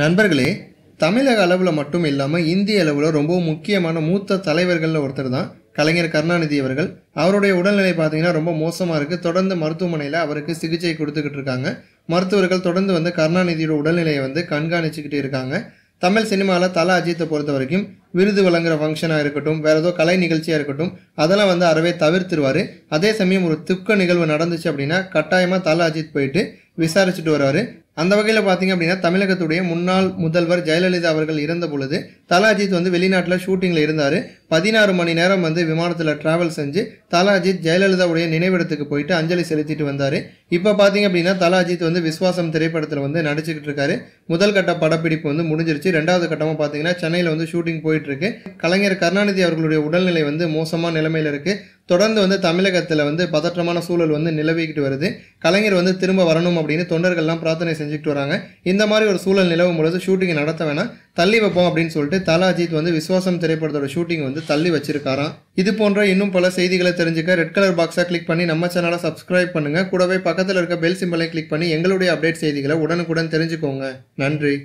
நண்பர்களே தமிழக அளவில் மட்டும் இல்லாமல் இந்திய அளவில் ரொம்ப முக்கியமான மூத்த தலைவர்களில் ஒருத்தர் தான் கலைஞர் கருணாநிதி அவர்கள் அவருடைய உடல்நிலை பார்த்தீங்கன்னா ரொம்ப மோசமாக இருக்குது தொடர்ந்து மருத்துவமனையில் அவருக்கு சிகிச்சை கொடுத்துக்கிட்டு இருக்காங்க மருத்துவர்கள் தொடர்ந்து வந்து கருணாநிதியோட உடல்நிலையை வந்து கண்காணிச்சுக்கிட்டு இருக்காங்க தமிழ் சினிமாவில் தல அஜித்தை பொறுத்த வரைக்கும் விருது வழங்குற ஃபங்க்ஷனாக இருக்கட்டும் வேறு ஏதோ கலை நிகழ்ச்சியாக இருக்கட்டும் அதெல்லாம் வந்து அறவே தவிர்த்துருவார் அதே சமயம் ஒரு துக்க நிகழ்வு நடந்துச்சு அப்படின்னா கட்டாயமாக தல அஜித் போயிட்டு விசாரிச்சுட்டு வருவார் அந்த வகையில் பார்த்தீங்க அப்படின்னா தமிழகத்துடைய முன்னாள் முதல்வர் ஜெயலலிதா அவர்கள் இருந்த பொழுது தலா அஜித் வந்து வெளிநாட்டில் ஷூட்டிங்கில் இருந்தார் பதினாறு மணி நேரம் வந்து விமானத்தில் ட்ராவல் செஞ்சு தலாஜித் ஜெயலலிதாவுடைய நினைவிடத்துக்கு போயிட்டு அஞ்சலி செலுத்திட்டு வந்தார் இப்போ பார்த்தீங்க அப்படின்னா தலா அஜித் வந்து விஸ்வாசம் திரைப்படத்தில் வந்து நடிச்சுக்கிட்டு இருக்காரு முதல் கட்ட படப்பிடிப்பு வந்து முடிஞ்சிருச்சு ரெண்டாவது கட்டமாக பார்த்தீங்கன்னா சென்னையில் வந்து ஷூட்டிங் போயிட்டு இருக்கு கலைஞர் கருணாநிதி அவர்களுடைய உடல்நிலை வந்து மோசமான நிலைமையில் இருக்குது தொடர்ந்து வந்து தமிழகத்தில் வந்து பதற்றமான சூழல் வந்து நிலவிக்கிட்டு வருது கலைஞர் வந்து திரும்ப வரணும் அப்படின்னு தொண்டர்கள்லாம் பிரார்த்தனை செஞ்சுக்கிட்டு வராங்க இந்த மாதிரி ஒரு சூழல் நிலவும் பொழுது ஷூட்டிங் நடத்த வேணாம் தள்ளி வைப்போம் அப்படின்னு சொல்லிட்டு தலா அஜித் வந்து விஸ்வாசம் திரைப்படத்தோட ஷூட்டிங் வந்து தள்ளி வச்சிருக்காராம் இது போன்ற இன்னும் பல செய்திகளை தெரிஞ்சுக்க ரெட் கலர் பாக்ஸை கிளிக் பண்ணி நம்ம சேனலை சப்ஸ்கிரைப் பண்ணுங்கள் கூடவே பக்கத்தில் இருக்க பெல் சிம்பிளையும் கிளிக் பண்ணி எங்களுடைய அப்டேட் செய்திகளை உடனுக்குடன் தெரிஞ்சுக்கோங்க நன்றி